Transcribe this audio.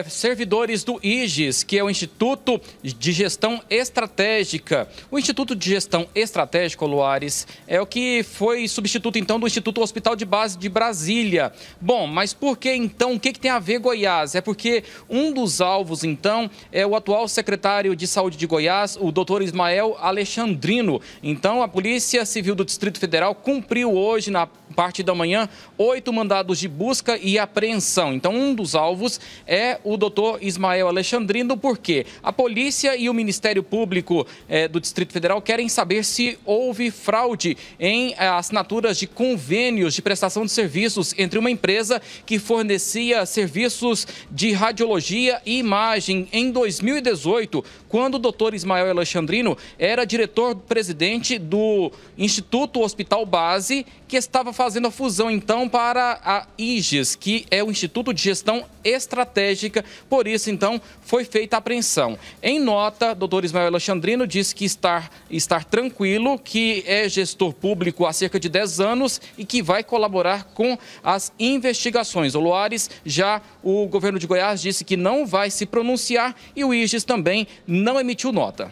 É servidores do IGES, que é o Instituto de Gestão Estratégica. O Instituto de Gestão Estratégica, Luares, é o que foi substituto então do Instituto Hospital de Base de Brasília. Bom, mas por que então? O que, que tem a ver Goiás? É porque um dos alvos então é o atual secretário de Saúde de Goiás, o doutor Ismael Alexandrino. Então, a Polícia Civil do Distrito Federal cumpriu hoje na parte da manhã, oito mandados de busca e apreensão. Então, um dos alvos é o doutor Ismael Alexandrino, porque a polícia e o Ministério Público eh, do Distrito Federal querem saber se houve fraude em eh, assinaturas de convênios de prestação de serviços entre uma empresa que fornecia serviços de radiologia e imagem em 2018, quando o doutor Ismael Alexandrino era diretor-presidente do Instituto Hospital Base, que estava fazendo a fusão então para a IGES, que é o Instituto de Gestão Estratégica, por isso então foi feita a apreensão. Em nota, doutor Ismael Alexandrino disse que está tranquilo, que é gestor público há cerca de 10 anos e que vai colaborar com as investigações. O Luares, já o governo de Goiás disse que não vai se pronunciar e o IGES também não emitiu nota.